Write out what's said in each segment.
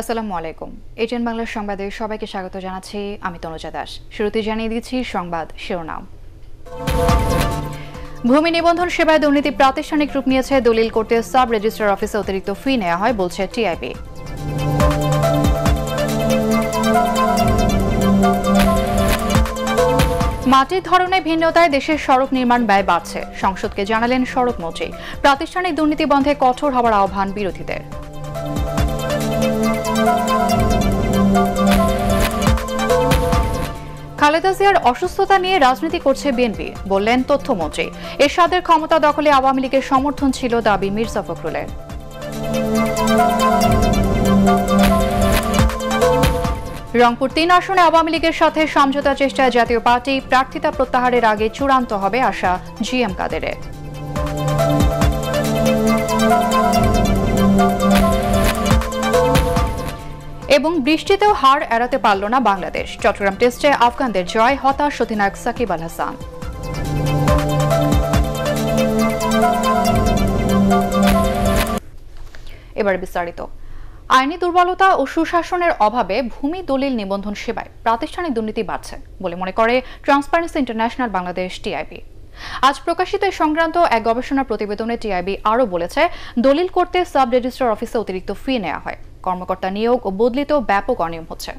আসসালামু আলাইকুম এটিএন বাংলার সংবাদে সবাইকে স্বাগত জানাচ্ছি আমি তনুজা দাস শুরুতে জানিয়ে দিচ্ছি সংবাদ শিরোনাম ভূমি নিবন্ধন সেবায় দুর্নীতি প্রাতিষ্ঠানিক রূপ নিয়েছে দলিল করতে সাব রেজিস্ট্রার অফিসে অতিরিক্ত ফি নেওয়া হয় বলছে টিআইবি মাটির ধরনে ভিন্নতায় দেশের সড়ক নির্মাণ ব্যয় বাড়ছে সংসদকে জানালেন সড়ক মন্ত্রী প্রাতিষ্ঠানিক দুর্নীতি বন্ধে কঠোর হওয়ার আহ্বান বিরোধীদের খালেদা জিয়ার অসুস্থতা নিয়ে রাজনীতি করছে বিএনপি বললেন তথ্যমন্ত্রী এরশাদের ক্ষমতা দখলে আওয়ামী লীগের সমর্থন ছিল দাবি মির্জা ফখরুলের রংপুর তিন আসনে আওয়ামী লীগের সাথে সমঝোতা চেষ্টায় জাতীয় পার্টি প্রার্থিতা প্রত্যাহারের আগে চূড়ান্ত হবে আশা জি এম কাদেরের এবং বৃষ্টিতেও হার এড়াতে পারল না বাংলাদেশ চট্টগ্রাম টেস্টে আফগানদের জয় হতাশ অধিনায়ক সাকিব আল হাসান এবার বিস্তারিত আইনি দুর্বলতা ও সুশাসনের অভাবে ভূমি দলিল নিবন্ধন সেবায় প্রাতিষ্ঠানিক দুর্নীতি বাড়ছে বলে মনে করে ট্রান্সপারেন্সি ইন্টারন্যাশনাল বাংলাদেশ টিআইবি আজ প্রকাশিত এই সংক্রান্ত এক গবেষণা প্রতিবেদনে টিআইবি আরও বলেছে দলিল করতে সাব রেজিস্ট্রার অফিসে অতিরিক্ত ফি নেওয়া হয় কর্মকর্তা নিয়োগ ও বদলিত ব্যাপক অনিয়ম হচ্ছে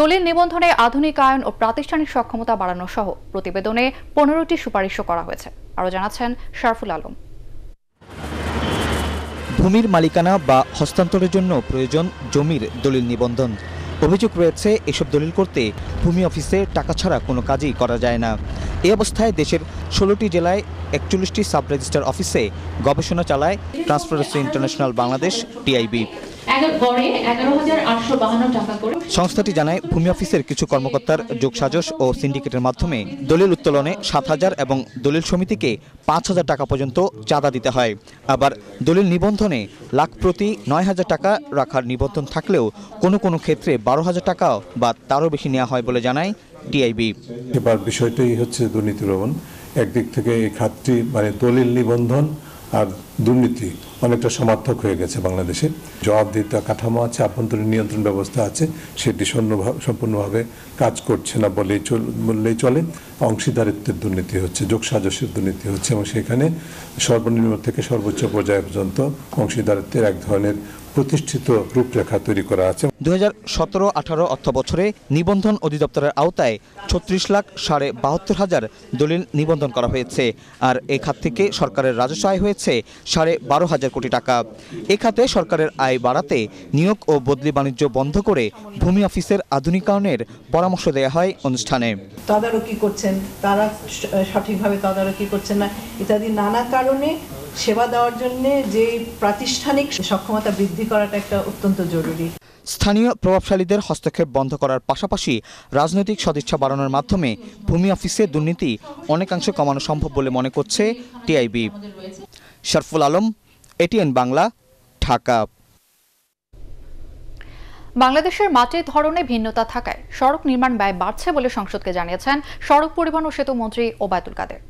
দলিল নিবন্ধনে আধুনিকায়ন ও প্রাতিষ্ঠানিক সক্ষমতা বাড়ানো সহ প্রতিবেদনে পনেরোটি সুপারিশও করা হয়েছে আরও জানাচ্ছেন শারফুল আলম ভূমির মালিকানা বা হস্তান্তরের জন্য প্রয়োজন জমির দলিল নিবন্ধন অভিযোগ রয়েছে এসব দলিল করতে ভূমি অফিসে টাকা ছাড়া কোনো কাজই করা যায় না এই অবস্থায় দেশের ষোলোটি জেলায় একচল্লিশটি সাব রেজিস্টার অফিসে গবেষণা চালায় ট্রান্সপারেন্সি ইন্টারন্যাশনাল বাংলাদেশ টিআইবি সংস্থাটি জানায় ভূমি অফিসের কিছু কর্মকর্তার যোগসাজস ও সিন্ডিকেটের মাধ্যমে দলিল উত্তোলনে সাত হাজার এবং দলিল সমিতিকে পাঁচ হাজার টাকা পর্যন্ত চাঁদা দিতে হয় আবার দলিল নিবন্ধনে লাখ প্রতি নয় হাজার টাকা রাখার নিবন্ধন থাকলেও কোনো কোনো ক্ষেত্রে বারো হাজার টাকা বা তারও বেশি নেওয়া হয় বলে জানায় টিআইবি এবার বিষয়টাই হচ্ছে দুর্নীতি একদিক থেকে এই খাতটি মানে দলিল নিবন্ধন আর দুর্নীতি অনেকটা সমার্থক হয়ে গেছে বাংলাদেশে জবাবদিহিতা কাঠামো আছে আভ্যন্তরীণ নিয়ন্ত্রণ ব্যবস্থা আছে সেটি সম্পূর্ণভাবে কাজ করছে না বলেই চল বললেই চলে অংশীদারিত্বের দুর্নীতি হচ্ছে যোগসাজসের দুর্নীতি হচ্ছে এবং সেখানে সর্বনিম্ন থেকে সর্বোচ্চ পর্যায় পর্যন্ত অংশীদারিত্বের এক ধরনের প্রতিষ্ঠিত রূপরেখা তৈরি করা আছে দু হাজার সতেরো আঠারো অর্থ বছরে নিবন্ধন অধিদপ্তরের আওতায় ছত্রিশ লাখ সাড়ে বাহাত্তর হাজার দলিল নিবন্ধন করা হয়েছে আর এ খাত থেকে সরকারের রাজস্ব আয় হয়েছে সাড়ে বারো হাজার কোটি টাকা এ খাতে সরকারের আয় বাড়াতে নিয়োগ ও বদলি বাণিজ্য বন্ধ করে ভূমি অফিসের আধুনিকায়নের পরামর্শ দেওয়া হয় অনুষ্ঠানে তদারকি করছেন তারা সঠিকভাবে তদারকি করছেন না ইত্যাদি নানা কারণে সেবা দেওয়ার জন্য যে প্রাতিষ্ঠানিক সক্ষমতা বৃদ্ধি করাটা একটা অত্যন্ত জরুরি স্থানীয় প্রভাবশালীদের হস্তক্ষেপ বন্ধ করার পাশাপাশি রাজনৈতিক সদিচ্ছা বাড়ানোর মাধ্যমে ভূমি অফিসে দুর্নীতি অনেকাংশে কমানো সম্ভব বলে মনে করছে টিআইবি শরফুল আলম এটিএন বাংলা ঢাকা বাংলাদেশের মাটির ধরনে ভিন্নতা থাকায় সড়ক নির্মাণ ব্যয় বাড়ছে বলে সংসদকে জানিয়েছেন সড়ক পরিবহন ও সেতু মন্ত্রী ওবায়দুল কাদের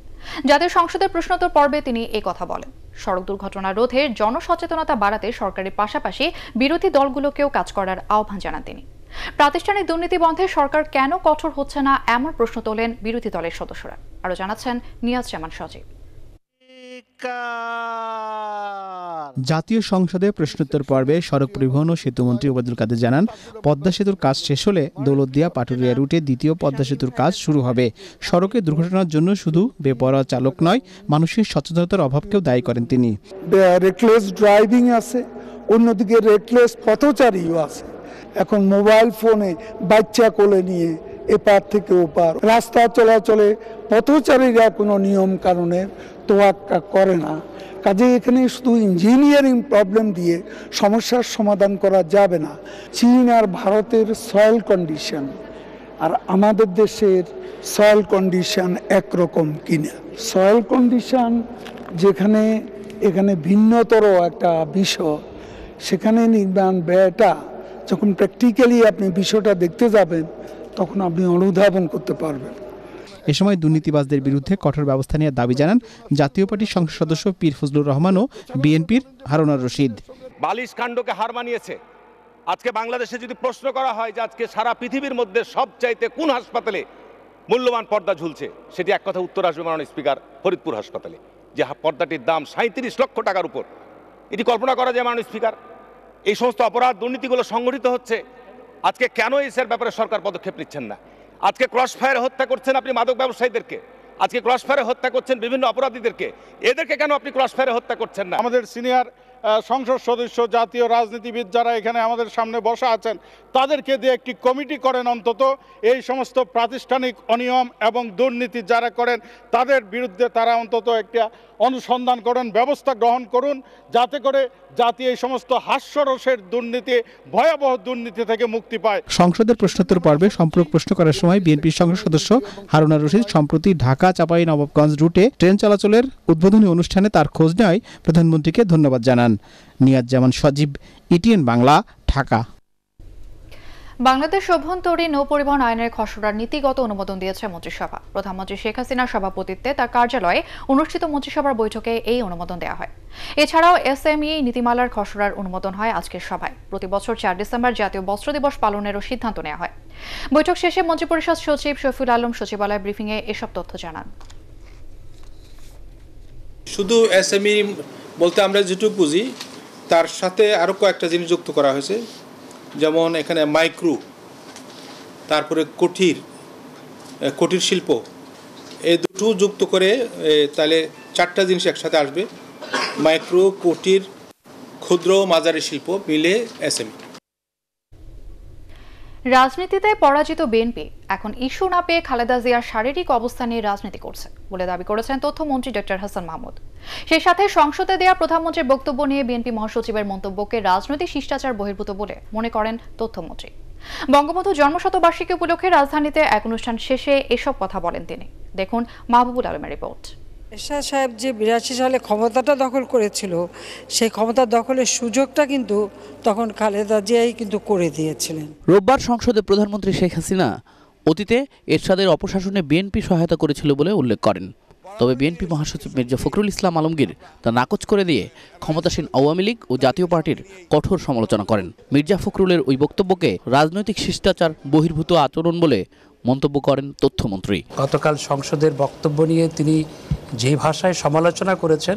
জাতীয় সংসদের প্রশ্নোত্তর পর্বে তিনি এ কথা বলেন সড়ক দুর্ঘটনা রোধে জনসচেতনতা বাড়াতে সরকারের পাশাপাশি বিরোধী দলগুলোকেও কাজ করার আহ্বান জানান তিনি প্রাতিষ্ঠানিক দুর্নীতি বন্ধে সরকার কেন কঠোর হচ্ছে না এমন প্রশ্ন তোলেন বিরোধী দলের সদস্যরা আরও জানাচ্ছেন নিয়াজ জামান সজীব জাতীয় সংসদে প্রশ্নোত্তর পর্বে সড়ক পরিবহন ও সেতুমন্ত্রী ওবায়দুল কাদের জানান পদ্মা সেতুর কাজ শেষ হলে দৌলতদিয়া পাটুরিয়া রুটে দ্বিতীয় পদ্মা সেতুর কাজ শুরু হবে সড়কে দুর্ঘটনার জন্য শুধু বেপরোয়া চালক নয় মানুষের সচেতনতার অভাবকেও দায়ী করেন তিনি রেকলেস ড্রাইভিং আছে অন্যদিকে রেকলেস পথচারীও আছে এখন মোবাইল ফোনে বাচ্চা কোলে নিয়ে এপার থেকে ওপার রাস্তা চলাচলে পথচারীরা কোনো নিয়ম কারণের তোয়াক্কা করে না কাজে এখানে শুধু ইঞ্জিনিয়ারিং প্রবলেম দিয়ে সমস্যার সমাধান করা যাবে না চীন আর ভারতের সয়েল কন্ডিশন আর আমাদের দেশের সয়েল কন্ডিশন একরকম কিনা সয়েল কন্ডিশন যেখানে এখানে ভিন্নতর একটা বিষয় সেখানে নির্মাণ ব্যয়টা যখন প্র্যাকটিক্যালি আপনি বিষয়টা দেখতে যাবেন তখন আপনি অনুধাবন করতে পারবেন এ সময় দুর্নীতিবাজদের বিরুদ্ধে কঠোর ব্যবস্থা নেওয়ার দাবি জানান জাতীয় পার্টির সংসদ সদস্য পীর ফজলুর রহমান ও বিএনপির হারুনার রশিদ বালিশ কাণ্ডকে হার মানিয়েছে আজকে বাংলাদেশে যদি প্রশ্ন করা হয় যে আজকে সারা পৃথিবীর মধ্যে সবচাইতে কোন হাসপাতালে মূল্যবান পর্দা ঝুলছে সেটি এক কথা উত্তর আসবে মাননীয় স্পিকার ফরিদপুর হাসপাতালে যে পর্দাটির দাম সাঁত্রিশ লক্ষ টাকার উপর এটি কল্পনা করা যায় মাননীয় স্পিকার এই সমস্ত অপরাধ দুর্নীতিগুলো সংগঠিত হচ্ছে আজকে কেন ইসের ব্যাপারে সরকার পদক্ষেপ নিচ্ছেন না আজকে ক্রস ফায়ারে হত্যা করছেন আপনি মাদক ব্যবসায়ীদেরকে আজকে ক্রস ফায়ারে হত্যা করছেন বিভিন্ন অপরাধীদেরকে এদেরকে কেন আপনি ক্রস ফায়ারে হত্যা করছেন না আমাদের সিনিয়র সংসদ সদস্য জাতীয় রাজনীতিবিদ যারা এখানে আমাদের সামনে বসা আছেন তাদেরকে দিয়ে একটি কমিটি করেন অন্তত এই সমস্ত প্রাতিষ্ঠানিক অনিয়ম এবং দুর্নীতি যারা করেন তাদের বিরুদ্ধে তারা অন্তত একটা অনুসন্ধান করেন ব্যবস্থা গ্রহণ করুন যাতে করে জাতি এই সমস্ত হাস্যরসের দুর্নীতি ভয়াবহ দুর্নীতি থেকে মুক্তি পায় সংসদের প্রশ্নোত্তর পর্বে সম্পর্ক প্রশ্ন করার সময় বিএনপির সংসদ সদস্য হারুনা রশিদ সম্প্রতি ঢাকা চাপাই নবাবগঞ্জ রুটে ট্রেন চলাচলের উদ্বোধনী অনুষ্ঠানে তার খোঁজ নেয় প্রধানমন্ত্রীকে ধন্যবাদ জানান নিয়াজ জামান সজীব ইটিএন বাংলা ঢাকা বাংলাদেশ অভ্যন্তরীণ নৌ পরিবহন আইনের খসড়ার নীতিগত অনুমোদন দিয়েছে মন্ত্রিসভা প্রধানমন্ত্রী শেখ হাসিনার সভাপতিত্বে তার কার্যালয়ে অনুষ্ঠিত মন্ত্রিসভার বৈঠকে এই অনুমোদন দেওয়া হয় এছাড়াও এসএমই নীতিমালার খসড়ার অনুমোদন হয় আজকের সভায় প্রতি বছর চার ডিসেম্বর জাতীয় বস্ত্র দিবস পালনেরও সিদ্ধান্ত নেওয়া হয় বৈঠক শেষে মন্ত্রিপরিষদ সচিব শফিউল আলম সচিবালয় ব্রিফিংয়ে এসব তথ্য জানান শুধু এসএমই বলতে আমরা যেটুকু বুঝি তার সাথে আরও কয়েকটা জিনিস যুক্ত করা হয়েছে যেমন এখানে মাইক্রো তারপরে কঠির কঠির শিল্প এই দুটো যুক্ত করে তাহলে চারটা জিনিস একসাথে আসবে মাইক্রো কঠির ক্ষুদ্র মাঝারি শিল্প মিলে এসএমই রাজনীতিতে পরাজিত বিএনপি এখন ইস্যু না পেয়ে খালেদা জিয়ার শারীরিক অবস্থা নিয়ে রাজনীতি করছে বলে দাবি করেছেন তথ্যমন্ত্রী ডক্টর হাসান মাহমুদ সেই সাথে সংসদে দেয়া প্রধানমন্ত্রীর বক্তব্য নিয়ে বিএনপি মহাসচিবের মন্তব্যকে রাজনৈতিক শিষ্টাচার বহির্ভূত বলে মনে করেন তথ্যমন্ত্রী বঙ্গবন্ধু জন্মশতবার্ষিকী উপলক্ষে রাজধানীতে এক অনুষ্ঠান শেষে এসব কথা বলেন তিনি দেখুন মাহবুবুল আলমের রিপোর্ট এরশাদ সাহেব যে বিরাশি সালে ক্ষমতাটা দখল করেছিল সেই ক্ষমতা দখলের সুযোগটা কিন্তু তখন খালেদা জিয়াই কিন্তু করে দিয়েছিলেন রোববার সংসদে প্রধানমন্ত্রী শেখ হাসিনা অতীতে এরশাদের অপশাসনে বিএনপি সহায়তা করেছিল বলে উল্লেখ করেন তবে বিএনপি মহাসচিব মির্জা ফখরুল ইসলাম আলমগীর তা নাকচ করে দিয়ে ক্ষমতাসীন আওয়ামী লীগ ও জাতীয় পার্টির কঠোর সমালোচনা করেন মির্জা ফখরুলের ওই বক্তব্যকে রাজনৈতিক শিষ্টাচার বহির্ভূত আচরণ বলে মন্তব্য করেন তথ্যমন্ত্রী গতকাল সংসদের বক্তব্য নিয়ে তিনি যে ভাষায় সমালোচনা করেছেন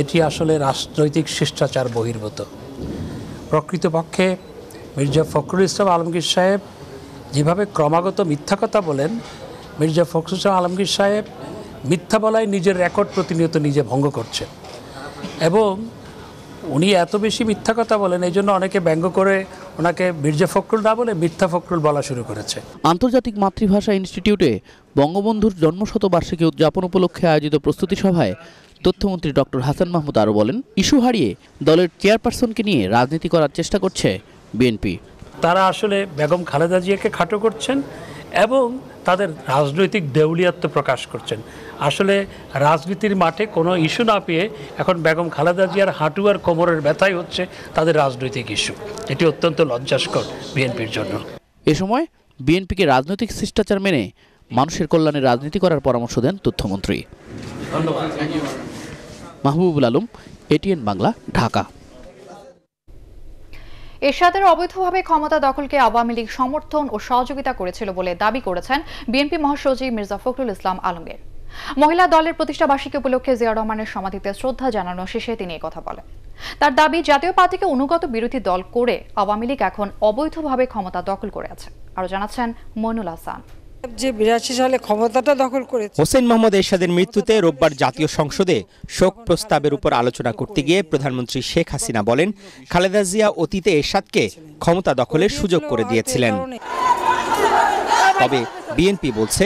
এটি আসলে রাজনৈতিক শিষ্টাচার বহির্ভূত প্রকৃতপক্ষে মির্জা ফখরুল ইসলাম আলমগীর সাহেব যেভাবে ক্রমাগত মিথ্যা কথা বলেন মির্জা ফখরুল ইসলাম আলমগীর সাহেব মিথ্যা বলায় নিজের রেকর্ড প্রতিনিয়ত নিজে ভঙ্গ করছেন এবং উনি এত বেশি মিথ্যা কথা বলেন এই জন্য অনেকে ব্যঙ্গ করে ওনাকে মির্জা ফখরুল না বলে মিথ্যা ফখরুল বলা শুরু করেছে আন্তর্জাতিক মাতৃভাষা ইনস্টিটিউটে বঙ্গবন্ধুর জন্মশতবার্ষিকী উদযাপন উপলক্ষে আয়োজিত প্রস্তুতি সভায় তথ্যমন্ত্রী ডক্টর হাসান মাহমুদ আরও বলেন ইস্যু হারিয়ে দলের চেয়ারপারসনকে নিয়ে রাজনীতি করার চেষ্টা করছে বিএনপি তারা আসলে বেগম খালেদা জিয়াকে খাটো করছেন এবং তাদের রাজনৈতিক দেউলিয়াত্ম প্রকাশ করছেন আসলে রাজনীতির মাঠে কোনো ইস্যু না পেয়ে এখন বেগম খালেদা জিয়ার হাঁটু আর কোমরের ব্যথাই হচ্ছে তাদের রাজনৈতিক ইস্যু এটি অত্যন্ত লজ্জাস্কর বিএনপির জন্য এ সময় বিএনপিকে রাজনৈতিক শিষ্টাচার মেনে মানুষের কল্যাণে রাজনীতি করার পরামর্শ দেন তথ্যমন্ত্রী মাহবুবুল আলম এটিএন বাংলা ঢাকা এরশাদের অবৈধভাবে ক্ষমতা দখলকে আওয়ামী লীগ সমর্থন ও সহযোগিতা করেছিল বলে দাবি করেছেন বিএনপি মহাসচিব মির্জা ফখরুল ইসলাম আলমগীর মহিলা দলের প্রতিষ্ঠা বার্ষিকী উপলক্ষে জিয়া রহমানের সমাধিতে শ্রদ্ধা জানানো শেষে তিনি কথা বলেন তার দাবি জাতীয় পার্টিকে অনুগত বিরোধী দল করে আওয়ামী লীগ এখন অবৈধভাবে ক্ষমতা দখল করে আছে আরো জানাচ্ছেন মইনুল হাসান যে বিরাশি সালে ক্ষমতাটা দখল হোসেন মোহাম্মদ এরশাদের মৃত্যুতে রোববার জাতীয় সংসদে শোক প্রস্তাবের উপর আলোচনা করতে গিয়ে প্রধানমন্ত্রী শেখ হাসিনা বলেন খালেদা জিয়া অতীতে এরশাদকে ক্ষমতা দখলের সুযোগ করে দিয়েছিলেন তবে বিএনপি বলছে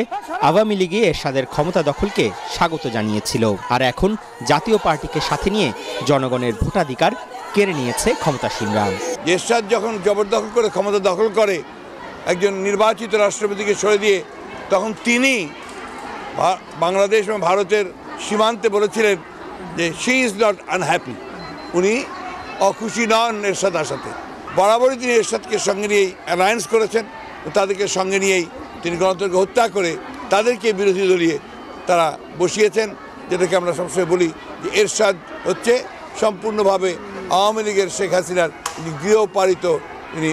আওয়ামী লীগে এরশাদের ক্ষমতা দখলকে স্বাগত জানিয়েছিল আর এখন জাতীয় পার্টিকে সাথে নিয়ে জনগণের ভোটাধিকার কেড়ে নিয়েছে ক্ষমতাসীনরা এরশাদ যখন জবরদখল করে ক্ষমতা দখল করে একজন নির্বাচিত রাষ্ট্রপতিকে সরে দিয়ে তখন তিনি বাংলাদেশ এবং ভারতের সীমান্তে বলেছিলেন যে শি ইজ নট আনহ্যাপি উনি অখুশি নন এরশাদ আসাতে বরাবরই তিনি এরশাদকে সঙ্গে নিয়েই অ্যালায়েন্স করেছেন তাদেরকে সঙ্গে নিয়েই তিনি গণতন্ত্রকে হত্যা করে তাদেরকে বিরোধী দলিয়ে তারা বসিয়েছেন যেটাকে আমরা সবসময় বলি যে এরশাদ হচ্ছে সম্পূর্ণভাবে আওয়ামী লীগের শেখ হাসিনার ইনি গৃহপালিত তিনি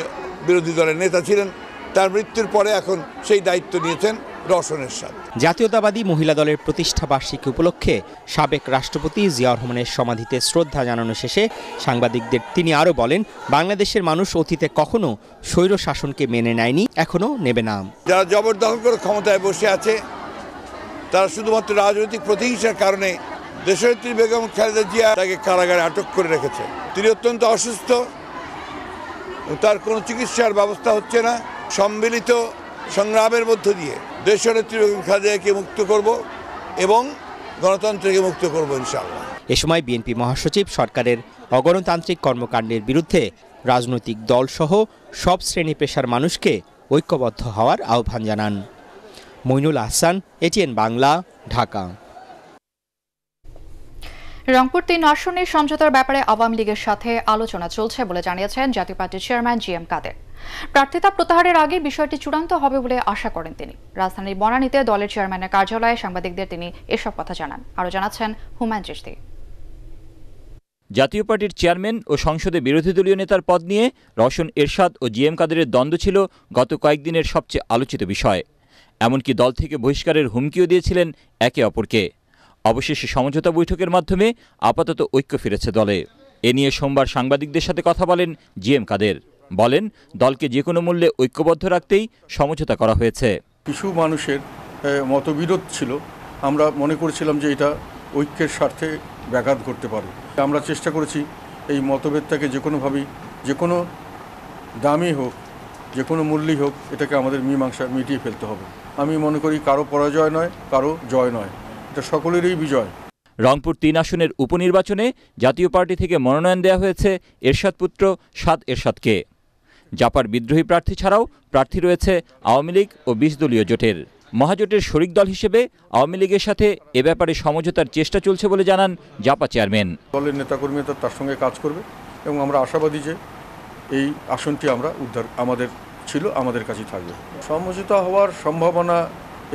বিরোধী দলের নেতা ছিলেন তার মৃত্যুর পরে এখন সেই দায়িত্ব নিয়েছেন দর্শনের সাথে জাতীয়তাবাদী মহিলা দলের প্রতিষ্ঠা বার্ষিকী উপলক্ষে সাবেক রাষ্ট্রপতি জিয়া রহমানের সমাধিতে শ্রদ্ধা জানানো শেষে সাংবাদিকদের তিনি আরও বলেন বাংলাদেশের মানুষ অতীতে কখনো স্বৈর শাসনকে মেনে নেয়নি এখনও নেবে না যারা জবরদখল করে ক্ষমতায় বসে আছে তারা শুধুমাত্র রাজনৈতিক প্রতিহিংসার কারণে দেশনেত্রী বেগম খালেদা জিয়া তাকে কারাগারে আটক করে রেখেছে তিনি অত্যন্ত অসুস্থ তার কোনো চিকিৎসার ব্যবস্থা হচ্ছে না সম্মিলিত সংগ্রামের মধ্য দিয়ে দেশনেত্রী বেগম মুক্ত করব এবং গণতন্ত্রকে মুক্ত করব ইনশাআল্লাহ এ সময় বিএনপি মহাসচিব সরকারের অগণতান্ত্রিক কর্মকাণ্ডের বিরুদ্ধে রাজনৈতিক দলসহ সব শ্রেণী পেশার মানুষকে ঐক্যবদ্ধ হওয়ার আহ্বান জানান মইনুল আহসান এটিএন বাংলা ঢাকা রংপুর তিন আসনে সমঝোতার ব্যাপারে আওয়ামী লীগের সাথে আলোচনা চলছে বলে জানিয়েছেন জাতীয় পার্টির চেয়ারম্যান জি এম কাদের প্রার্থিতা প্রত্যাহারের আগে বিষয়টি চূড়ান্ত হবে বলে আশা করেন তিনি রাজধানীর বনানীতে দলের চেয়ারম্যানের কার্যালয়ে সাংবাদিকদের তিনি এসব কথা জানান আরও জানাচ্ছেন হুমায়ুন চিস্তি জাতীয় পার্টির চেয়ারম্যান ও সংসদে বিরোধী দলীয় নেতার পদ নিয়ে রওশন এরশাদ ও জিএম কাদেরের দ্বন্দ্ব ছিল গত কয়েকদিনের সবচেয়ে আলোচিত বিষয় এমনকি দল থেকে বহিষ্কারের হুমকিও দিয়েছিলেন একে অপরকে অবশেষে সমঝোতা বৈঠকের মাধ্যমে আপাতত ঐক্য ফিরেছে দলে এ নিয়ে সোমবার সাংবাদিকদের সাথে কথা বলেন জি এম কাদের বলেন দলকে যে কোনো মূল্যে ঐক্যবদ্ধ রাখতেই সমঝোতা করা হয়েছে কিছু মানুষের মতবিরোধ ছিল আমরা মনে করেছিলাম যে এটা ঐক্যের স্বার্থে ব্যাঘাত ঘটতে পারে আমরা চেষ্টা করেছি এই মতভেদটাকে যে কোনোভাবেই যে কোনো দামই হোক যে কোনো মূল্যই হোক এটাকে আমাদের মীমাংসা মিটিয়ে ফেলতে হবে আমি মনে করি কারো পরাজয় নয় কারো জয় নয় এটা সকলেরই বিজয় রংপুর তিন আসনের উপনির্বাচনে জাতীয় পার্টি থেকে মনোনয়ন দেওয়া হয়েছে এরশাদ পুত্র সাদ এরশাদকে জাপার বিদ্রোহী প্রার্থী ছাড়াও প্রার্থী রয়েছে আওয়ামী লীগ ও বিশ দলীয় জোটের মহাজোটের শরিক দল হিসেবে আওয়ামী লীগের সাথে এ ব্যাপারে সমঝোতার চেষ্টা চলছে বলে জানান জাপা চেয়ারম্যান দলের নেতাকর্মী তার সঙ্গে কাজ করবে এবং আমরা আশাবাদী যে এই আসনটি আমরা উদ্ধার আমাদের ছিল আমাদের কাছে থাকবে সমঝোতা হওয়ার সম্ভাবনা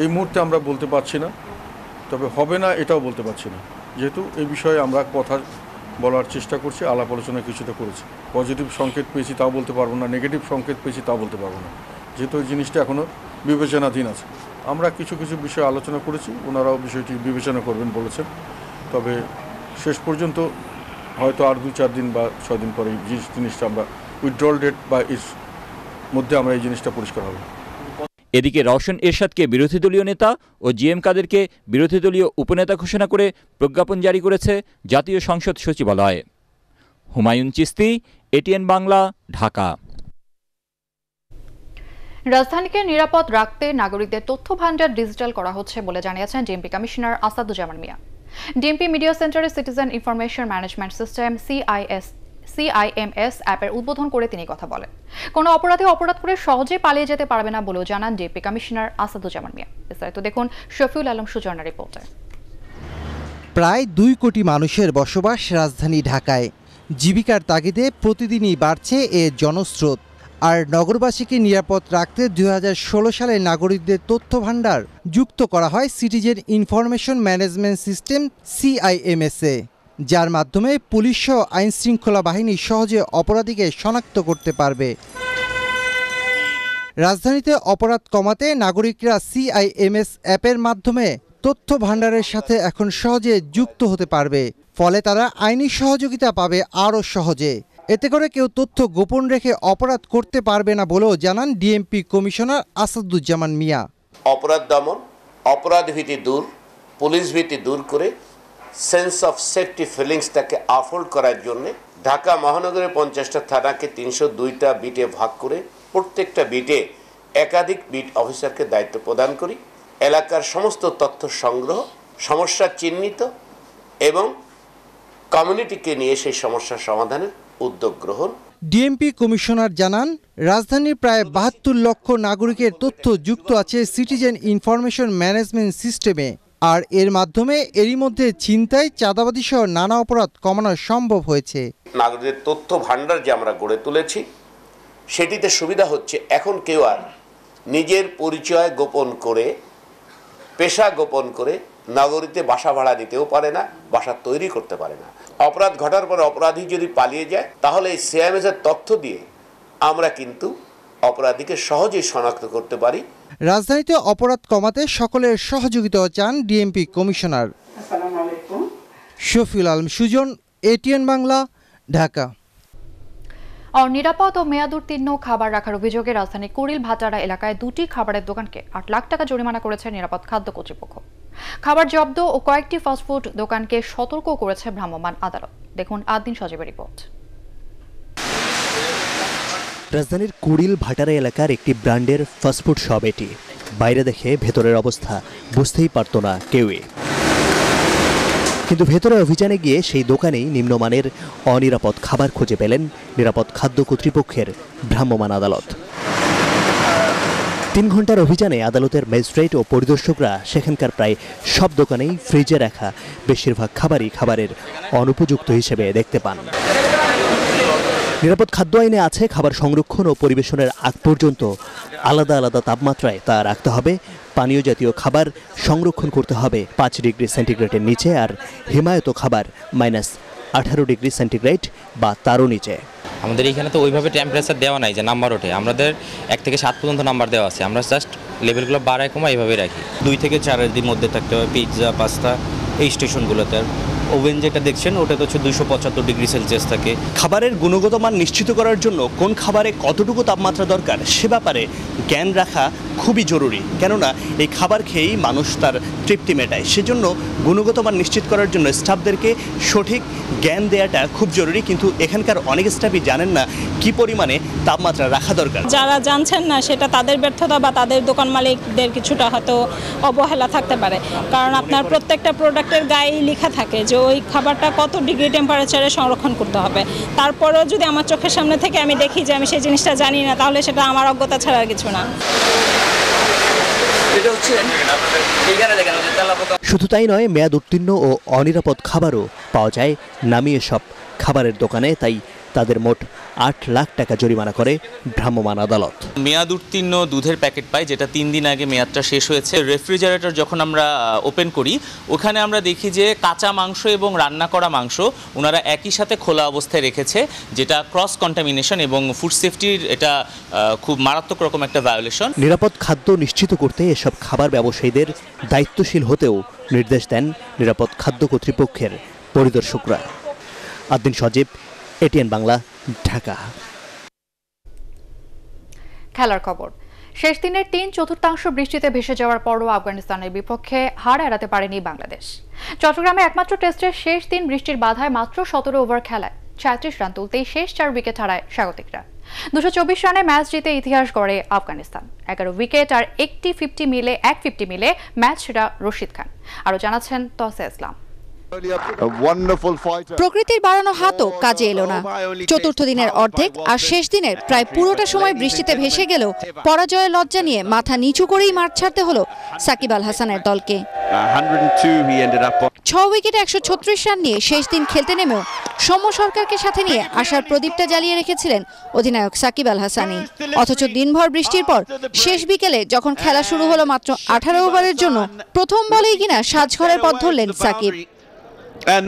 এই মুহূর্তে আমরা বলতে পারছি না তবে হবে না এটাও বলতে পারছি না যেহেতু এই বিষয়ে আমরা কথা বলার চেষ্টা করছি আলাপ আলোচনা কিছুটা করেছি পজিটিভ সংকেত পেয়েছি তাও বলতে পারবো না নেগেটিভ সংকেত পেয়েছি তাও বলতে পারবো না যেহেতু এই জিনিসটা এখনও বিবেচনাধীন আছে আমরা কিছু কিছু বিষয় আলোচনা করেছি ওনারাও বিষয়টি বিবেচনা করবেন বলেছেন তবে শেষ পর্যন্ত হয়তো আর দু চার দিন বা ছয় দিন পরে এই জিনিসটা আমরা উইথড্রল ডেট বা এর মধ্যে আমরা এই জিনিসটা পরিষ্কার হবে এদিকে রওশন এরশাদকে বিরোধী দলীয় নেতা ও জিএম কাদেরকে বিরোধী দলীয় উপনেতা ঘোষণা করে প্রজ্ঞাপন জারি করেছে জাতীয় সংসদ সচিবালয় হুমায়ুন চিস্তি এটিএন বাংলা ঢাকা রাজধানীকে নিরাপদ রাখতে নাগরিকদের তথ্য ভান্ডার ডিজিটাল করা হচ্ছে বলে জানিয়েছেন DMP commissioner Asaduzzaman Mia DMP media সেন্টারের citizen information management system CIS CIMS অ্যাপের উদ্বোধন করে তিনি কথা বলেন কোনো অপরাধে অপরাধ করে সহজে পালিয়ে যেতে পারবে না বলেও জানান ডিপি কমিশনার আসাদুজ্জামান মিয়া বিস্তারিত দেখুন শফিউল আলম সুজর্ণা রিপোর্টে প্রায় দুই কোটি মানুষের বসবাস রাজধানী ঢাকায় জীবিকার তাগিদে প্রতিদিনই বাড়ছে এ জনস্রোত আর নগরবাসীকে নিরাপদ রাখতে দুই সালে নাগরিকদের তথ্য ভাণ্ডার যুক্ত করা হয় সিটিজেন ইনফরমেশন ম্যানেজমেন্ট সিস্টেম সিআইএমএসএ যার মাধ্যমে পুলিশ সহ আইন শৃঙ্খলা বাহিনী সহজে অপরাধীকে শনাক্ত করতে পারবে রাজধানীতে অপরাধ কমাতে নাগরিকরা সিআইএমএস অ্যাপের মাধ্যমে তথ্য ভাণ্ডারের সাথে এখন সহজে যুক্ত হতে পারবে ফলে তারা আইনি সহযোগিতা পাবে আরও সহজে এতে করে কেউ তথ্য গোপন রেখে অপরাধ করতে পারবে না বলেও জানান ডিএমপি কমিশনার আসাদুজ্জামান মিয়া অপরাধ দমন অপরাধ ভীতি দূর পুলিশ ভীতি দূর করে সেন্স অফ সেফটি ফিলিংসটাকে আফোল্ড করার জন্য ঢাকা মহানগরের পঞ্চাশটা থানাকে তিনশো দুইটা বিটে ভাগ করে প্রত্যেকটা বিটে একাধিক বিট অফিসারকে দায়িত্ব প্রদান করি এলাকার সমস্ত তথ্য সংগ্রহ সমস্যা চিহ্নিত এবং কমিউনিটিকে নিয়ে সেই সমস্যা সমাধানের উদ্যোগ গ্রহণ ডিএমপি কমিশনার জানান রাজধানীর প্রায় বাহাত্তর লক্ষ নাগরিকের তথ্য যুক্ত আছে সিটিজেন ইনফরমেশন ম্যানেজমেন্ট সিস্টেমে আর এর মাধ্যমে এরই মধ্যে চিন্তায় চাঁদাবাদী সহ নানা অপরাধ কমানো সম্ভব হয়েছে নাগরিকদের তথ্য ভাণ্ডার যে আমরা গড়ে তুলেছি সেটিতে সুবিধা হচ্ছে এখন কেউ আর নিজের পরিচয় গোপন করে পেশা গোপন করে নাগরিকদের বাসা ভাড়া নিতেও পারে না বাসা তৈরি করতে পারে না অপরাধ ঘটার পর অপরাধী যদি পালিয়ে যায় তাহলে এই সিআইএমএস এর তথ্য দিয়ে আমরা কিন্তু অপরাধীকে সহজেই শনাক্ত করতে পারি রাজধানীতে অপরাধ কমাতে সকলের সহযোগিতা চান DMP commissioner Shafiul Alam Sujan ATN Bangla Dhaka নিরাপদ ও মেয়াদ উত্তীর্ণ খাবার রাখার অভিযোগে রাজধানী কুড়িল ভাটারা এলাকায় দুটি খাবারের দোকানকে আট লাখ টাকা জরিমানা করেছে নিরাপদ খাদ্য কর্তৃপক্ষ খাবার জব্দ ও কয়েকটি ফাস্টফুড দোকানকে সতর্ক করেছে ভ্রাম্যমাণ আদালত দেখুন আদিন সজীবের রিপোর্ট রাজধানীর কুড়িল ভাটারা এলাকার একটি ব্র্যান্ডের ফাস্টফুড শপ এটি বাইরে দেখে ভেতরের অবস্থা বুঝতেই পারত না কেউই কিন্তু ভেতরে অভিযানে গিয়ে সেই দোকানেই নিম্নমানের অনিরাপদ খাবার খুঁজে পেলেন নিরাপদ খাদ্য কর্তৃপক্ষের ভ্রাম্যমান আদালত তিন ঘন্টার অভিযানে আদালতের ম্যাজিস্ট্রেট ও পরিদর্শকরা সেখানকার প্রায় সব দোকানেই ফ্রিজে রাখা বেশিরভাগ খাবারই খাবারের অনুপযুক্ত হিসেবে দেখতে পান নিরাপদ খাদ্য আইনে আছে খাবার সংরক্ষণ ও পরিবেশনের আগ পর্যন্ত আলাদা আলাদা তাপমাত্রায় তা রাখতে হবে পানীয় জাতীয় খাবার সংরক্ষণ করতে হবে পাঁচ ডিগ্রি সেন্টিগ্রেডের নিচে আর হিমায়ত খাবার মাইনাস আঠারো ডিগ্রি সেন্টিগ্রেড বা তারও নিচে আমাদের এখানে তো ওইভাবে টেম্পারেচার দেওয়া নাই যে নাম্বার ওঠে আমাদের এক থেকে সাত পর্যন্ত নাম্বার দেওয়া আছে আমরা জাস্ট লেভেলগুলো বাড়ায় কমা এইভাবে রাখি দুই থেকে চারের দিন মধ্যে থাকতে হবে পিৎজা পাস্তা এই স্টেশনগুলোতে ওভেন যেটা দেখছেন ওটা তো হচ্ছে দুশো পঁচাত্তর ডিগ্রি সেলসিয়াস থাকে খাবারের গুণগত মান নিশ্চিত করার জন্য কোন খাবারে কতটুকু তাপমাত্রা দরকার সে ব্যাপারে জ্ঞান রাখা খুবই জরুরি কেননা এই খাবার খেয়েই মানুষ তার তৃপ্তি মেটায় সেজন্য গুণগত মান নিশ্চিত করার জন্য স্টাফদেরকে সঠিক জ্ঞান দেওয়াটা খুব জরুরি কিন্তু এখানকার অনেক স্টাফই জানেন না কি পরিমাণে তাপমাত্রা রাখা দরকার যারা জানছেন না সেটা তাদের ব্যর্থতা বা তাদের দোকান মালিকদের কিছুটা হয়তো অবহেলা থাকতে পারে কারণ আপনার প্রত্যেকটা প্রোডাক্টের গায়ে লেখা থাকে যে ওই খাবারটা কত ডিগ্রি টেম্পারেচারে সংরক্ষণ করতে হবে তারপরেও যদি আমার চোখের সামনে থেকে আমি দেখি যে আমি সেই জিনিসটা জানি না তাহলে সেটা আমার অজ্ঞতা ছাড়া কিছু না শুধু তাই নয় মেয়াদ উত্তীর্ণ ও অনিরাপদ খাবারও পাওয়া যায় নামিয়ে সব খাবারের দোকানে তাই তাদের মোট আট লাখ টাকা জরিমানা করে ভ্রাম্যমাণ আদালত মেয়াদ উত্তীর্ণ দুধের প্যাকেট পাই যেটা তিন দিন আগে মেয়াদটা শেষ হয়েছে রেফ্রিজারেটর যখন আমরা ওপেন করি ওখানে আমরা দেখি যে কাঁচা মাংস এবং রান্না করা মাংস ওনারা একই সাথে খোলা অবস্থায় রেখেছে যেটা ক্রস কন্টামিনেশন এবং ফুড সেফটির এটা খুব মারাত্মক রকম একটা ভায়োলেশন নিরাপদ খাদ্য নিশ্চিত করতে এসব খাবার ব্যবসায়ীদের দায়িত্বশীল হতেও নির্দেশ দেন নিরাপদ খাদ্য কর্তৃপক্ষের পরিদর্শকরা আদিন সজীব এটিএন বাংলা ঢাকা খেলার খবর শেষ দিনের তিন চতুর্থাংশ বৃষ্টিতে ভেসে যাওয়ার পরও আফগানিস্তানের বিপক্ষে হার এড়াতে পারেনি বাংলাদেশ চট্টগ্রামে একমাত্র টেস্টের শেষ দিন বৃষ্টির বাধায় মাত্র সতেরো ওভার খেলায় ছাত্রিশ রান তুলতেই শেষ চার উইকেট হারায় স্বাগতিকরা দুশো চব্বিশ রানে ম্যাচ জিতে ইতিহাস গড়ে আফগানিস্তান এগারো উইকেট আর একটি ফিফটি মিলে এক ফিফটি মিলে ম্যাচ সেরা রশিদ খান আরও জানাচ্ছেন তসে ইসলাম প্রকৃতির বাড়ানো হাতও কাজে এলো না চতুর্থ দিনের অর্ধেক আর শেষ দিনের প্রায় পুরোটা সময় বৃষ্টিতে ভেসে গেল পরাজয়ের লজ্জা নিয়ে মাথা নিচু করেই মাঠ ছাড়তে হলো সাকিব আল হাসানের দলকে ছ উইকেটে একশো রান নিয়ে শেষ দিন খেলতে নেমেও সৌম্য সরকারকে সাথে নিয়ে আসার প্রদীপটা জ্বালিয়ে রেখেছিলেন অধিনায়ক সাকিব আল হাসানি অথচ দিনভর বৃষ্টির পর শেষ বিকেলে যখন খেলা শুরু হলো মাত্র আঠারো ওভারের জন্য প্রথম বলেই কিনা সাজঘরের পথ ধরলেন সাকিব জহির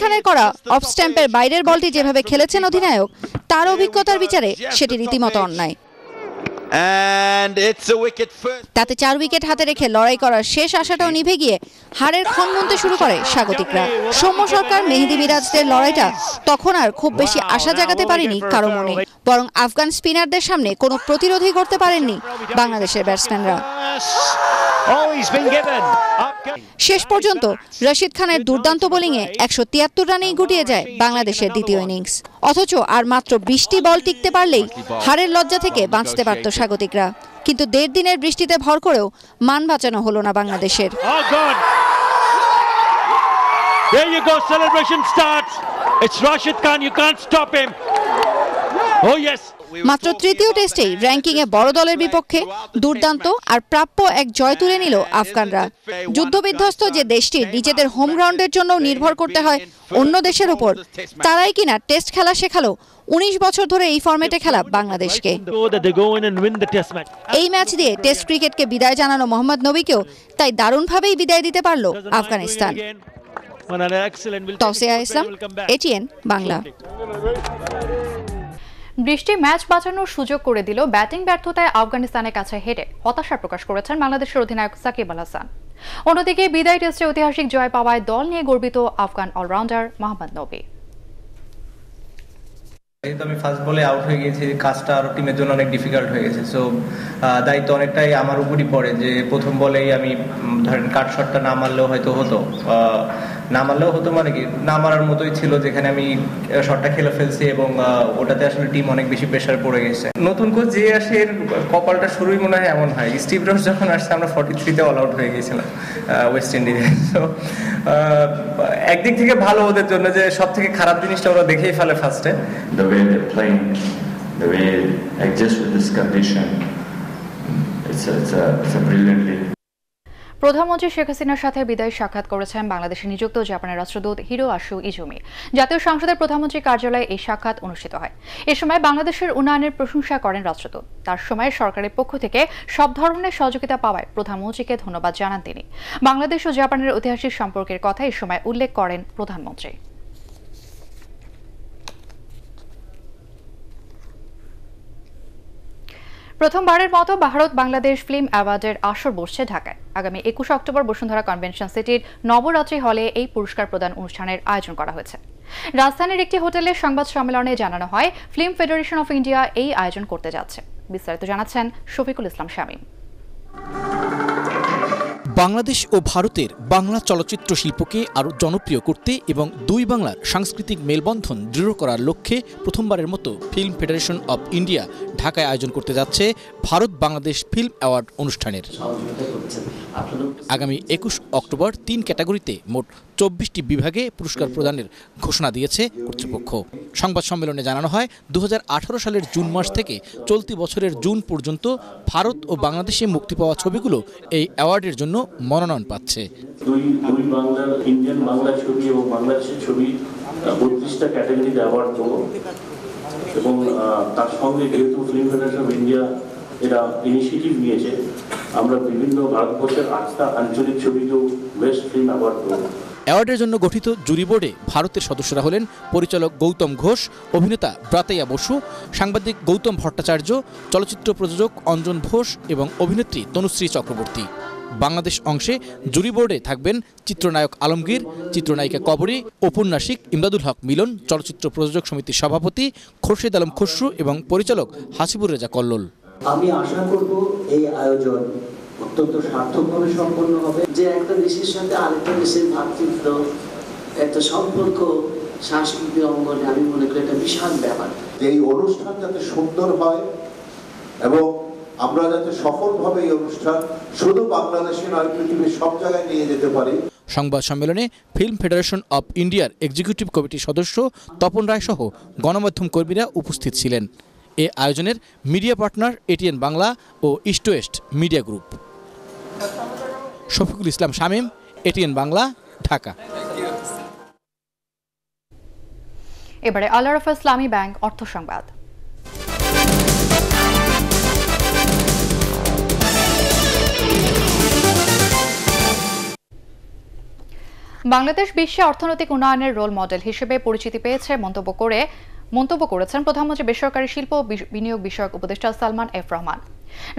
খানের করা অফ স্ট্যাম্পের বাইরের বলটি যেভাবে খেলেছেন অধিনায়ক তার অভিজ্ঞতার বিচারে সেটি রীতিমতো অন্যায় তাতে চার উইকেট হাতে রেখে লড়াই করার শেষ আশাটাও নিভে গিয়ে হারের ক্ষণ গুনতে শুরু করে স্বাগতিকরা সৌম্য সরকার মেহেদি মিরাজদের লড়াইটা তখন আর খুব বেশি আশা জাগাতে পারেনি কারো মনে বরং আফগান স্পিনারদের সামনে কোনো প্রতিরোধই করতে পারেননি বাংলাদেশের ব্যাটসম্যানরা Oh, শেষ পর্যন্ত রশিদ খানের দুর্দান্ত বোলিংয়ে একশো তিয়াত্তর রানেই গুটিয়ে যায় বাংলাদেশের দ্বিতীয় ইনিংস অথচ আর মাত্র বৃষ্টি বল টিকতে পারলেই হারের লজ্জা থেকে বাঁচতে পারত স্বাগতিকরা কিন্তু দেড় দিনের বৃষ্টিতে ভর করেও মান বাঁচানো হলো না বাংলাদেশের oh, It's Rashid Khan, you can't stop him. Oh yes. মাত্র তৃতীয় টেস্টেই র্যাঙ্কিংয়ে বড় দলের বিপক্ষে দুর্দান্ত আর প্রাপ্য এক জয় তুলে নিল আফগানরা যুদ্ধবিধ্বস্ত যে দেশটি নিজেদের হোম গ্রাউন্ডের জন্য নির্ভর করতে হয় অন্য দেশের ওপর তারাই কিনা টেস্ট খেলা শেখালো উনিশ বছর ধরে এই ফর্মেটে খেলা বাংলাদেশকে এই ম্যাচ দিয়ে টেস্ট ক্রিকেটকে বিদায় জানানো মোহাম্মদ নবীকেও তাই দারুণভাবেই বিদায় দিতে পারল আফগানিস্তান তসিয়া ইসলাম এটিএন বাংলা বৃষ্টি ম্যাচ বাঁচানোর সুযোগ করে দিল ব্যাটিং ব্যর্থতায় আফগানিস্তানের কাছে হেরে হতাশা প্রকাশ করেছেন বাংলাদেশের অধিনায়ক সাকিব আল হাসান অন্যদিকে বিদায় টেস্টে ঐতিহাসিক জয় পাওয়ায় দল নিয়ে গর্বিত আফগান অলরাউন্ডার মোহাম্মদ নবী যেহেতু আমি ফার্স্ট বলে আউট হয়ে গিয়েছি কাজটা আরও টিমের জন্য অনেক ডিফিকাল্ট হয়ে গেছে সো দায়িত্ব অনেকটাই আমার উপরই পড়ে যে প্রথম বলেই আমি ধরেন কাট শটটা না মারলেও হয়তো হতো না মারলেও হতো মানে কি না মারার মতোই ছিল যেখানে আমি শটটা খেলে ফেলছি এবং ওটাতে আসলে টিম অনেক বেশি প্রেশার পড়ে গেছে নতুন কোচ যে আসে কপালটা শুরুই মনে হয় এমন হয় স্টিভ রস যখন আসছে আমরা ফর্টি থ্রিতে অল আউট হয়ে গেছিলাম ওয়েস্ট ইন্ডিজে তো একদিক থেকে ভালো ওদের জন্য যে সব থেকে খারাপ জিনিসটা ওরা দেখেই ফেলে ফার্স্টে The way they're playing, the way they adjust প্রধানমন্ত্রী শেখ হাসিনার সাথে বিদায় সাক্ষাৎ করেছেন বাংলাদেশে নিযুক্ত জাপানের রাষ্ট্রদূত হিরো আশু ইজুমি জাতীয় সংসদের প্রধানমন্ত্রী কার্যালয়ে এই সাক্ষাৎ অনুষ্ঠিত হয় এ সময় বাংলাদেশের উন্নয়নের প্রশংসা করেন রাষ্ট্রদূত তার সময় সরকারের পক্ষ থেকে সব ধরনের সহযোগিতা পাওয়ায় প্রধানমন্ত্রীকে ধন্যবাদ জানান তিনি বাংলাদেশ ও জাপানের ঐতিহাসিক সম্পর্কের কথা এ সময় উল্লেখ করেন প্রধানমন্ত্রী প্রথমবারের মতো ভারত বাংলাদেশ ফিল্ম অ্যাওয়ার্ডের আসর বসছে ঢাকায় আগামী একুশ অক্টোবর বসুন্ধরা কনভেনশন সিটির নবরাত্রি হলে এই পুরস্কার প্রদান অনুষ্ঠানের আয়োজন করা হয়েছে রাজধানীর একটি হোটেলে সংবাদ সম্মেলনে জানানো হয় ফিল্ম ফেডারেশন অফ ইন্ডিয়া এই আয়োজন করতে যাচ্ছে বিস্তারিত জানাচ্ছেন শফিকুল ইসলাম শামীম বাংলাদেশ ও ভারতের বাংলা চলচ্চিত্র শিল্পকে আরও জনপ্রিয় করতে এবং দুই বাংলার সাংস্কৃতিক মেলবন্ধন দৃঢ় করার লক্ষ্যে প্রথমবারের মতো ফিল্ম ফেডারেশন অব ইন্ডিয়া ঢাকায় আয়োজন করতে যাচ্ছে ভারত বাংলাদেশ ফিল্ম অ্যাওয়ার্ড অনুষ্ঠানের আগামী একুশ অক্টোবর তিন ক্যাটাগরিতে মোট চব্বিশটি বিভাগে পুরস্কার প্রদানের ঘোষণা দিয়েছে কর্তৃপক্ষ সংবাদ সম্মেলনে জানানো হয় দু সালের জুন মাস থেকে চলতি বছরের জুন পর্যন্ত ভারত ও বাংলাদেশে মুক্তি পাওয়া ছবিগুলো এই অ্যাওয়ার্ডের জন্য মনোনয়ন পাচ্ছে এবং তার সঙ্গে যেহেতু film federation of India initiative নিয়েছে আমরা বিভিন্ন ভারতবর্ষের আটটা আঞ্চলিক ছবিকেও বেস্ট ফিল্ম অ্যাওয়ার্ড অ্যাওয়ার্ডের জন্য গঠিত জুরি বোর্ডে ভারতের সদস্যরা হলেন পরিচালক গৌতম ঘোষ অভিনেতা ব্রাতাইয়া বসু সাংবাদিক গৌতম ভট্টাচার্য চলচ্চিত্র প্রযোজক অঞ্জন ঘোষ এবং অভিনেত্রী তনুশ্রী চক্রবর্তী বাংলাদেশ অংশে জুরি বোর্ডে থাকবেন চিত্রনায়ক আলমগীর চিত্রনায়িকা কবরী ঔপন্যাসিক ইমদাদুল হক মিলন চলচ্চিত্র প্রযোজক সমিতির সভাপতি খোরশেদ আলম খসরু এবং পরিচালক হাসিবুর রেজা কল্লোল আমি আশা করব এই আয়োজন অত্যন্ত সার্থকভাবে সম্পন্ন হবে যে একটা দেশের সাথে আরেকটা দেশের ভাতৃত্ব একটা সম্পর্ক সাংস্কৃতিক অঙ্গনে আমি মনে করি একটা বিশাল ব্যাপার এই অনুষ্ঠান যাতে সুন্দর হয় এবং আমরা যাতে সফলভাবে এই অনুষ্ঠান শুধু বাংলাদেশে নয় পৃথিবীর সব জায়গায় নিয়ে যেতে পারি সংবাদ সম্মেলনে ফিল্ম ফেডারেশন অব ইন্ডিয়ার এক্সিকিউটিভ কমিটির সদস্য তপন রায়সহ গণমাধ্যম কর্মীরা উপস্থিত ছিলেন এ আয়োজনের মিডিয়া পার্টনার এটিএন বাংলা ও East West Media Group Shafiqul Islam Shamim ATN Bangla Dhaka এবারে আলারাফা ইসলামী ব্যাংক অর্থ সংবাদ বাংলাদেশ বিশ্বে অর্থনৈতিক উন্নয়নের রোল মডেল হিসেবে পরিচিতি পেয়েছে মন্তব্য করে মন্তব্য করেছেন প্রধানমন্ত্রী বেসরকারি শিল্প বিনিয়োগ বিষয়ক উপদেষ্টা সালমান এফ রহমান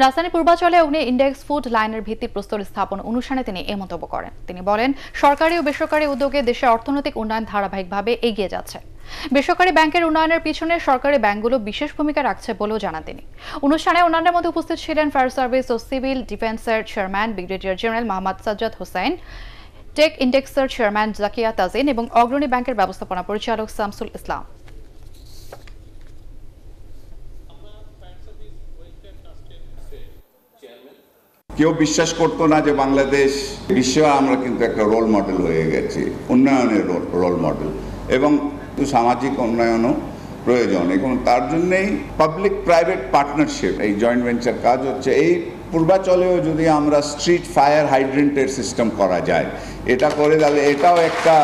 রাজধানীর পূর্বাঞ্চলে অগ্নি ইন্ডেক্স ফুড লাইনের ভিত্তি প্রস্তর স্থাপন অনুষ্ঠানে তিনি এ মন্তব্য করেন তিনি বলেন সরকারি ও বেসরকারি উদ্যোগে দেশের অর্থনৈতিক উন্নয়ন ধারাবাহিকভাবে এগিয়ে যাচ্ছে বেসরকারি ব্যাংকের উন্নয়নের পিছনে সরকারি ব্যাংকগুলো বিশেষ ভূমিকা রাখছে বলেও জানান তিনি অনুষ্ঠানে অন্যান্যের মধ্যে উপস্থিত ছিলেন ফায়ার সার্ভিস ও সিভিল ডিফেন্সের chairman brigadier general Mohammad Sajjad Hossain tech ইন্ডেক্সের চেয়ারম্যান জাকিয়া তাজিন এবং অগ্রণী ব্যাংকের ব্যবস্থাপনা পরিচালক সামসুল ইসলাম কেউ বিশ্বাস করতো না যে বাংলাদেশ বিশ্বে আমরা কিন্তু একটা রোল মডেল হয়ে গেছি উন্নয়নের রোল মডেল এবং সামাজিক উন্নয়নও প্রয়োজন এবং তার জন্যেই পাবলিক প্রাইভেট পার্টনারশিপ এই জয়েন্ট ভেঞ্চার কাজ হচ্ছে এই পূর্বাচলেও যদি আমরা স্ট্রিট ফায়ার হাইড্রেন্টের সিস্টেম করা যায় এটা করে তাহলে এটাও একটা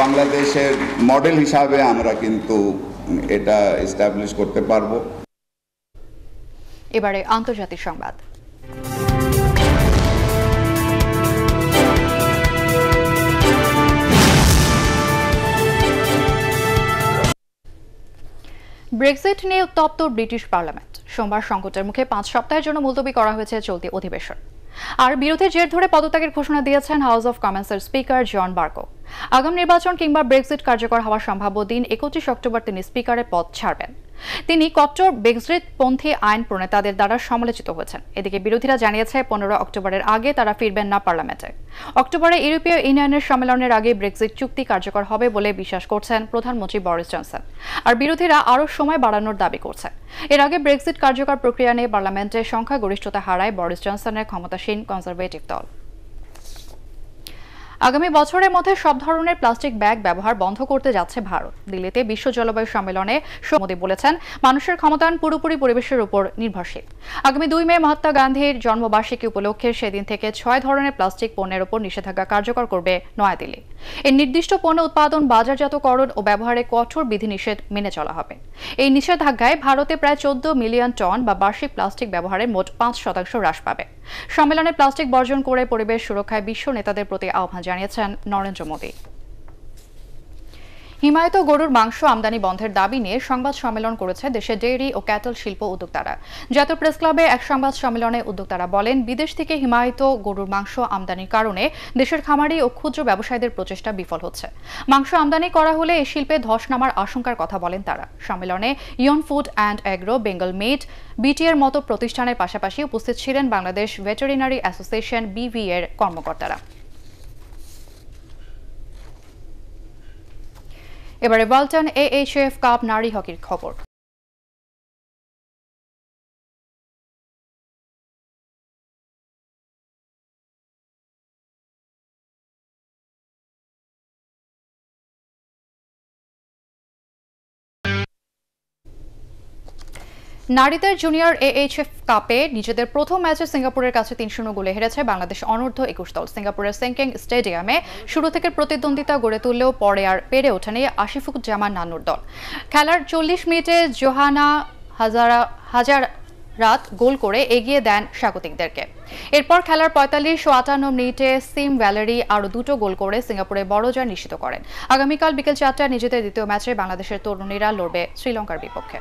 বাংলাদেশের মডেল হিসাবে আমরা কিন্তু এটা এস্টাবলিশ করতে পারবো এবারে আন্তর্জাতিক সংবাদ ব্রেক্সিট নিয়ে উত্তপ্ত ব্রিটিশ পার্লামেন্ট সোমবার সংকটের মুখে পাঁচ সপ্তাহের জন্য মুলতবি করা হয়েছে চলতি অধিবেশন আর বিরোধের জের ধরে পদত্যাগের ঘোষণা দিয়েছেন হাউস অব কমেন্সের স্পিকার জন বার্কো আগাম নির্বাচন কিংবা ব্রেক্সিট কার্যকর হওয়ার সম্ভাব্য দিন একত্রিশ অক্টোবর তিনি স্পিকারের পদ ছাড়বেন তিনি কট্টর পন্থী আইন প্রণেতাদের দ্বারা সমালোচিত হয়েছেন এদিকে বিরোধীরা জানিয়েছে পনেরো অক্টোবরের আগে তারা ফিরবেন না পার্লামেন্টে অক্টোবরে ইউরোপীয় ইউনিয়নের সম্মেলনের আগে ব্রেক্সিট চুক্তি কার্যকর হবে বলে বিশ্বাস করছেন প্রধানমন্ত্রী বরিস জনসন আর বিরোধীরা আরও সময় বাড়ানোর দাবি করছে এর আগে ব্রেক্সিট কার্যকর প্রক্রিয়া নিয়ে পার্লামেন্টে সংখ্যাগরিষ্ঠতা হারায় বরিস জনসনের ক্ষমতাসীন কনজারভেটিভ দল আগামী বছরের মধ্যে সব ধরনের প্লাস্টিক ব্যাগ ব্যবহার বন্ধ করতে যাচ্ছে ভারত দিল্লিতে বিশ্ব জলবায়ু সম্মেলনে মোদী বলেছেন মানুষের ক্ষমতায়ন পুরোপুরি পরিবেশের উপর নির্ভরশীল আগামী দুই মে মহাত্মা গান্ধীর জন্মবার্ষিকী উপলক্ষে সেদিন থেকে ছয় ধরনের প্লাস্টিক পণ্যের উপর নিষেধাজ্ঞা কার্যকর করবে নয়াদিল্লি এর নির্দিষ্ট পণ্য উৎপাদন বাজারজাতকরণ ও ব্যবহারে কঠোর বিধিনিষেধ মেনে চলা হবে এই নিষেধাজ্ঞায় ভারতে প্রায় চোদ্দ মিলিয়ন টন বা বার্ষিক প্লাস্টিক ব্যবহারের মোট পাঁচ শতাংশ হ্রাস পাবে সম্মেলনে প্লাস্টিক বর্জন করে পরিবেশ সুরক্ষায় বিশ্ব নেতাদের প্রতি আহ্বান জানিয়েছেন নরেন্দ্র মোদী হিমায়িত গরুর মাংস আমদানি বন্ধের দাবি নিয়ে সংবাদ সম্মেলন করেছে দেশে ডেয়ারি ও ক্যাটল শিল্প উদ্যোক্তারা জাতীয় প্রেস ক্লাবে এক সংবাদ সম্মেলনে উদ্যোক্তারা বলেন বিদেশ থেকে হিমায়িত গরুর মাংস আমদানির কারণে দেশের খামারি ও ক্ষুদ্র ব্যবসায়ীদের প্রচেষ্টা বিফল হচ্ছে মাংস আমদানি করা হলে এ শিল্পে ধস নামার আশঙ্কার কথা বলেন তারা সম্মেলনে ইয়ন food and agro Bengal meat বিটিএর মতো প্রতিষ্ঠানের পাশাপাশি উপস্থিত ছিলেন বাংলাদেশ ভেটেরিনারি অ্যাসোসিয়েশন বিভি এর কর্মকর্তারা এবারে ওয়ালটন এএইচএফ কাপ নারী হকির খবর নারীদের জুনিয়র এএইচএফ কাপে নিজেদের প্রথম ম্যাচে সিঙ্গাপুরের কাছে তিন শূন্য গোলে হেরেছে বাংলাদেশ অনূর্ধ্ব একুশ দল সিঙ্গাপুরের সেঙ্কেং স্টেডিয়ামে শুরু থেকে প্রতিদ্বন্দ্বিতা গড়ে তুললেও পরে আর পেরে ওঠেনি জামান নানুর দল খেলার চল্লিশ মিনিটে জোহানা হাজারা হাজার রাত গোল করে এগিয়ে দেন স্বাগতিকদেরকে এরপর খেলার পঁয়তাল্লিশ ও আটান্ন মিনিটে সিম ভ্যালেরি আরও দুটো গোল করে সিঙ্গাপুরে বড় জয় নিশ্চিত করেন আগামীকাল বিকেল চারটায় নিজেদের দ্বিতীয় ম্যাচে বাংলাদেশের তরুণীরা লড়বে শ্রীলঙ্কার বিপক্ষে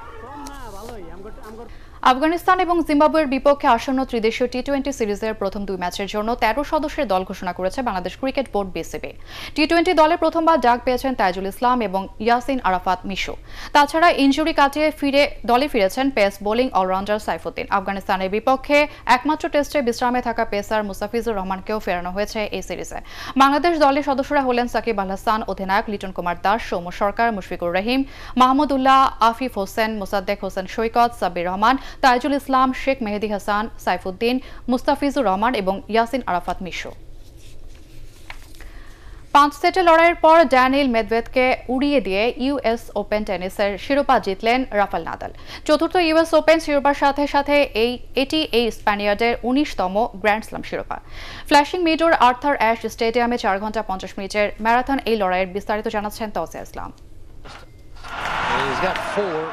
আফগানিস্তান এবং জিম্বাবুয়ের বিপক্ষে আসন্ন ত্রিদেশীয় টি টোয়েন্টি সিরিজের প্রথম দুই ম্যাচের জন্য তেরো সদস্যের দল ঘোষণা করেছে Bangladesh cricket board BCB T twenty দলে প্রথমবার ডাক পেয়েছেন তাইজুল ইসলাম এবং ইয়াসিন আরাফাত মিশু তাছাড়া ইঞ্জুরি কাটিয়ে ফিরে দলে ফিরেছেন পেস বোলিং অলরাউন্ডার সাইফুদ্দিন আফগানিস্তানের বিপক্ষে একমাত্র টেস্টে বিশ্রামে থাকা পেসার মুসাফিজুর রহমানকেও ফেরানো হয়েছে এই সিরিজে বাংলাদেশ দলের সদস্যরা হলেন সাকিব আল হাসান অধিনায়ক লিটন কুমার দাস সৌম সরকার মুশফিকুর রহিম মাহমুদুল্লাহ আফিফ হোসেন মোসাদ্দেক হোসেন সৈকত সাব্বির রহমান তাইজুল ইসলাম শেখ মেহেদি হাসান সাইফুদ্দিন মুস্তাফিজুর রহমান এবং ইয়াসিন আরাফাত মিশ্র পাঁচ সেটে লড়াইয়ের পর ড্যানিল মেদভেদকে উড়িয়ে দিয়ে ইউএস ওপেন টেনিসের শিরোপা জিতলেন রাফাল নাদাল চতুর্থ ইউএস ওপেন শিরোপার সাথে সাথে এই এটি এই স্প্যানিয়ার্ডের উনিশতম গ্র্যান্ড স্লাম শিরোপা ফ্ল্যাশিং মিডোর আর্থার অ্যাশ স্টেডিয়ামে চার ঘন্টা পঞ্চাশ মিনিটের ম্যারাথন এই লড়াইয়ের বিস্তারিত জানাচ্ছেন তসে ইসলাম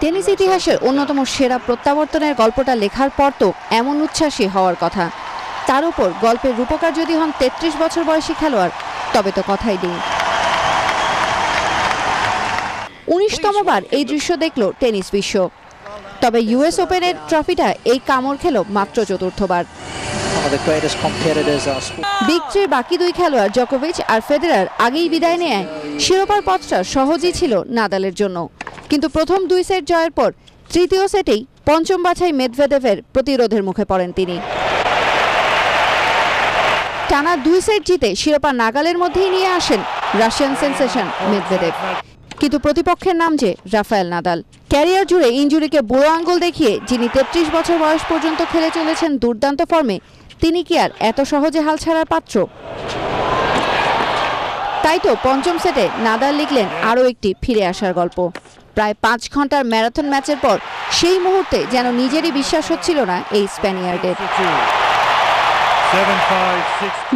টেনিস ইতিহাসের অন্যতম সেরা প্রত্যাবর্তনের গল্পটা লেখার পর তো এমন উচ্ছ্বাসী হওয়ার কথা তার উপর গল্পের রূপকার যদি হন তেত্রিশ বছর বয়সী খেলোয়াড় তবে তো কথাই নেই উনিশতমবার এই দৃশ্য দেখল টেনিস বিশ্ব তবে ইউএস ওপেনের ট্রফিটা এই কামড় খেল মাত্র চতুর্থবার বাকি দুই খেলোয়াড় জকোভিচ আর আগেই বিদায় নেয় শিরোপার পথটা সহজই ছিল নাদালের জন্য কিন্তু প্রথম দুই সেট জয়ের পর তৃতীয় সেটেই পঞ্চম বাছাই মেদভেদেভের প্রতিরোধের মুখে পড়েন তিনি টানা দুই সেট জিতে শিরোপা নাগালের মধ্যেই নিয়ে আসেন রাশিয়ান সেন্সেশন মেদভেদেব কিন্তু প্রতিপক্ষের নাম যে রাফায়েল নাদাল ক্যারিয়ার জুড়ে ইঞ্জুরিকে বুড়ো আঙ্গুল দেখিয়ে যিনি তেত্রিশ বছর বয়স পর্যন্ত খেলে চলেছেন দুর্দান্ত ফর্মে তিনি কি আর এত সহজে হাল ছাড়ার পাত্র তাই তো পঞ্চম সেটে নাদাল লিখলেন আরও একটি ফিরে আসার গল্প প্রায় পাঁচ ঘন্টার ম্যারাথন ম্যাচের পর সেই মুহূর্তে যেন নিজেরই বিশ্বাস হচ্ছিল না এই স্প্যানিয়ার্ডের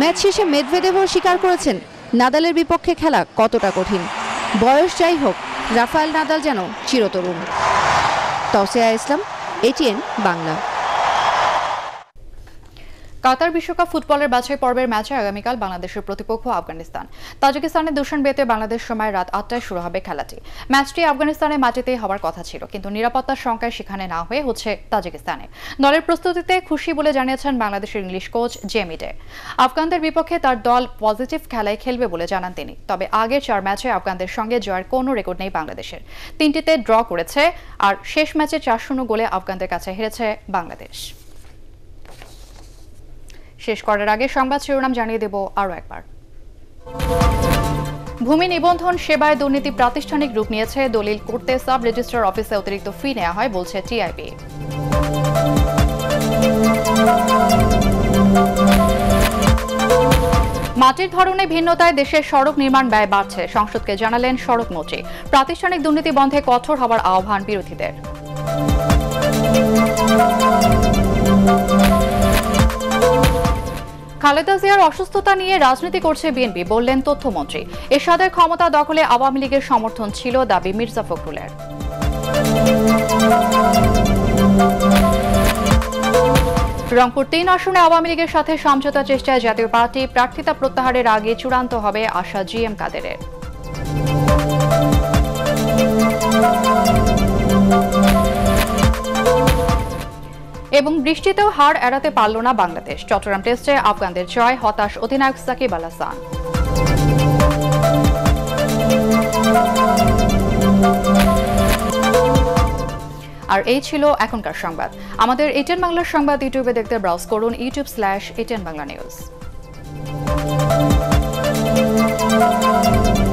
ম্যাচ শেষে মেদভেদেভও স্বীকার করেছেন নাদালের বিপক্ষে খেলা কতটা কঠিন বয়স যাই হোক রাফায়েল নাদাল যেন চিরতরুণ তসেয়া ইসলাম এটিএন বাংলা কাতার বিশ্বকাপ ফুটবলের বাছাই পর্বের ম্যাচে আগামীকাল বাংলাদেশের প্রতিপক্ষ আফগানিস্তান তাজিকিস্তানের বেতে বাংলাদেশ সময় রাত আটটায় শুরু হবে খেলাটি ম্যাচটি আফগানিস্তানের মাটিতেই হওয়ার কথা ছিল কিন্তু নিরাপত্তার সংখ্যায় সেখানে না হয়ে হচ্ছে তাজিকিস্তানে দলের প্রস্তুতিতে খুশি বলে জানিয়েছেন বাংলাদেশের ইংলিশ কোচ জেমিডে আফগানদের বিপক্ষে তার দল পজিটিভ খেলায় খেলবে বলে জানান তিনি তবে আগের চার ম্যাচে আফগানদের সঙ্গে জয়ের কোনো রেকর্ড নেই বাংলাদেশের তিনটিতে ড্র করেছে আর শেষ ম্যাচে চার শূন্য গোলে আফগানদের কাছে হেরেছে বাংলাদেশ শেষ করার আগে সংবাদ শিরোনাম জানিয়ে দেব আরও একবার ভূমি নিবন্ধন সেবায় দুর্নীতি প্রাতিষ্ঠানিক রূপ নিয়েছে দলিল করতে সাব রেজিস্ট্রার অফিসে অতিরিক্ত ফি নেওয়া হয় বলছে টিআইবি মাটির ধরনে ভিন্নতায় দেশের সড়ক নির্মাণ ব্যয় বাড়ছে সংসদকে জানালেন সড়ক মন্ত্রী প্রাতিষ্ঠানিক দুর্নীতি বন্ধে কঠোর হবার আহ্বান বিরোধীদের খালেদা জিয়ার অসুস্থতা নিয়ে রাজনীতি করছে বিএনপি বললেন তথ্যমন্ত্রী এরশাদের ক্ষমতা দখলে আওয়ামী লীগের সমর্থন ছিল দাবি মির্জা ফখরুলের রংপুর তিন আসনে আওয়ামী লীগের সাথে সমঝোতা চেষ্টায় জাতীয় পার্টি প্রার্থিতা প্রত্যাহারের আগে চূড়ান্ত হবে আশা জি এম কাদেরের এবং বৃষ্টিতেও হার এড়াতে পারল না বাংলাদেশ চট্টগ্রাম টেস্টে আফগানদের জয় হতাশ অধিনায়ক সাকিব আল হাসান আর এই ছিল এখনকার সংবাদ আমাদের এটেন বাংলার সংবাদ ইউটিউবে দেখতে ব্রাউজ করুন YouTube slash ATN Bangla news